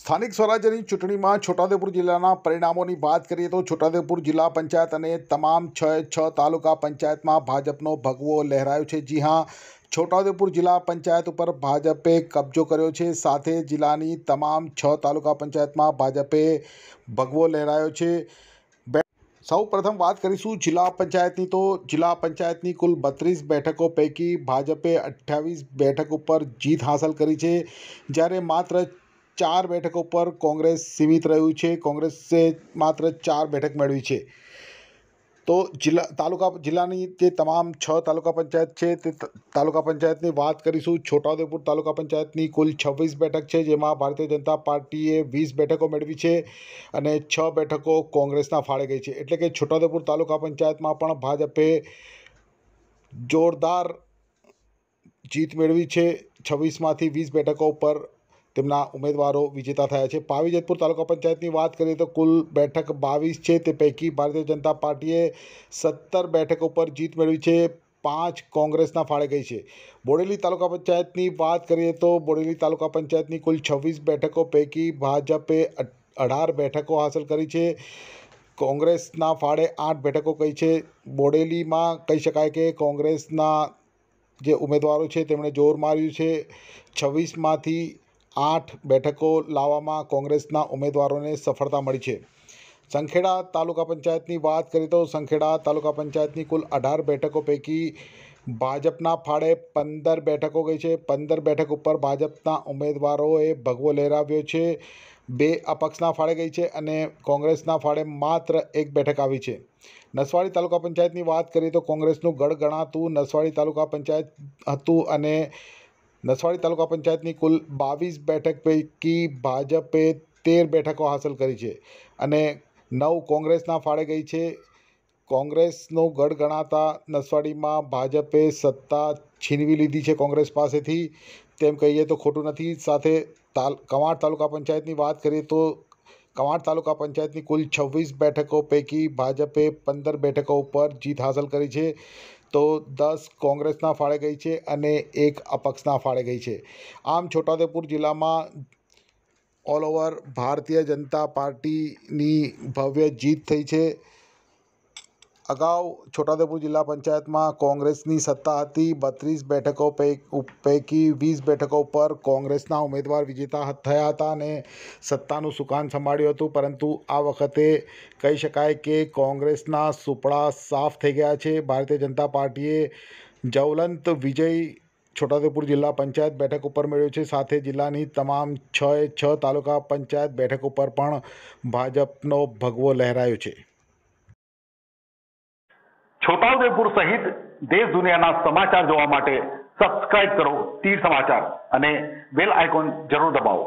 સ્થાનિક સ્વરાજ્યની ચૂંટણીમાં છોટાઉદેપુર જિલ્લાના પરિણામોની વાત કરીએ તો છોટાઉદેપુર જિલ્લા પંચાયત અને તમામ છ છ તાલુકા પંચાયતમાં ભાજપનો ભગવો લહેરાયો છે જી હા છોટાઉદેપુર જિલ્લા પંચાયત ઉપર ભાજપે કબજો કર્યો છે સાથે જિલ્લાની તમામ છ તાલુકા પંચાયતમાં ભાજપે ભગવો લહેરાયો છે સૌ પ્રથમ વાત કરીશું જિલ્લા પંચાયતની તો જિલ્લા પંચાયતની કુલ બત્રીસ બેઠકો પૈકી ભાજપે અઠ્ઠાવીસ બેઠક ઉપર જીત હાંસલ કરી છે જ્યારે માત્ર ચાર બેઠકો પર કોંગ્રેસ સીમિત રહ્યું છે કોંગ્રેસે માત્ર ચાર બેઠક મેળવી છે તો જિલ્લા તાલુકા જિલ્લાની જે તમામ છ તાલુકા પંચાયત છે તે તાલુકા પંચાયતની વાત કરીશું છોટાઉદેપુર તાલુકા પંચાયતની કુલ છવ્વીસ બેઠક છે જેમાં ભારતીય જનતા પાર્ટીએ વીસ બેઠકો મેળવી છે અને છ બેઠકો કોંગ્રેસના ફાળે ગઈ છે એટલે કે છોટાઉદેપુર તાલુકા પંચાયતમાં પણ ભાજપે જોરદાર જીત મેળવી છે છવ્વીસમાંથી વીસ બેઠકો ઉપર તેમના ઉમેદવારો વિજેતા થયા છે પાવી જેતપુર તાલુકા પંચાયતની વાત કરીએ તો કુલ બેઠક બાવીસ છે તે પૈકી ભારતીય જનતા પાર્ટીએ સત્તર બેઠક ઉપર જીત મેળવી છે પાંચ કોંગ્રેસના ફાળે ગઈ છે બોડેલી તાલુકા પંચાયતની વાત કરીએ તો બોડેલી તાલુકા પંચાયતની કુલ છવ્વીસ બેઠકો પૈકી ભાજપે અઢાર બેઠકો હાંસલ કરી છે કોંગ્રેસના ફાળે આઠ બેઠકો કહી છે બોડેલીમાં કહી શકાય કે કોંગ્રેસના જે ઉમેદવારો છે તેમણે જોર માર્યું છે છવ્વીસમાંથી આઠ બેઠકો લાવવામાં કોંગ્રેસના ઉમેદવારોને સફળતા મળી છે સંખેડા તાલુકા પંચાયતની વાત કરીએ તો સંખેડા તાલુકા પંચાયતની કુલ અઢાર બેઠકો પૈકી ભાજપના ફાળે પંદર બેઠકો ગઈ છે પંદર બેઠક ઉપર ભાજપના ઉમેદવારોએ ભગવો લહેરાવ્યો છે બે અપક્ષના ફાળે ગઈ છે અને કોંગ્રેસના ફાળે માત્ર એક બેઠક આવી છે નસવાડી તાલુકા પંચાયતની વાત કરીએ તો કોંગ્રેસનું ગઢ ગણાતું નસવાડી તાલુકા પંચાયત હતું અને નસવાડી તાલુકા પંચાયતની કુલ બાવીસ બેઠક પૈકી ભાજપે તેર બેઠકો હાંસલ કરી છે અને નવ કોંગ્રેસના ફાળે ગઈ છે કોંગ્રેસનો ગઢ ગણાતા નસવાડીમાં ભાજપે સત્તા છીનવી લીધી છે કોંગ્રેસ પાસેથી તેમ કહીએ તો ખોટું નથી સાથે તાલ કવાંટ તાલુકા પંચાયતની વાત કરીએ તો કવાંટ તાલુકા પંચાયતની કુલ છવ્વીસ બેઠકો પૈકી ભાજપે પંદર બેઠકો ઉપર જીત હાંસલ કરી છે તો દસ કોંગ્રેસના ફાળે ગઈ છે અને એક અપક્ષના ફાળે ગઈ છે આમ છોટાઉદેપુર જિલ્લામાં ઓલ ઓવર ભારતીય જનતા પાર્ટીની ભવ્ય જીત થઈ છે અગાઉ છોટાઉદેપુર જિલ્લા પંચાયતમાં કોંગ્રેસની સત્તા હતી બત્રીસ બેઠકો પૈકી વીસ બેઠકો પર કોંગ્રેસના ઉમેદવાર વિજેતા થયા હતા અને સત્તાનું સુકાન સંભાળ્યું હતું પરંતુ આ વખતે કહી શકાય કે કોંગ્રેસના સુપડા સાફ થઈ ગયા છે ભારતીય જનતા પાર્ટીએ જવલંત વિજય છોટાઉદેપુર જિલ્લા પંચાયત બેઠક ઉપર મેળવ્યું છે સાથે જિલ્લાની તમામ છ એ છ તાલુકા પંચાયત બેઠક ઉપર પણ ભાજપનો ભગવો લહેરાયો છે છોટાઉદેપુર સહિત દેશ દુનિયાના સમાચાર જોવા માટે સબસ્ક્રાઇબ કરો તીર સમાચાર અને બેલ આઇકોન જરૂર દબાવો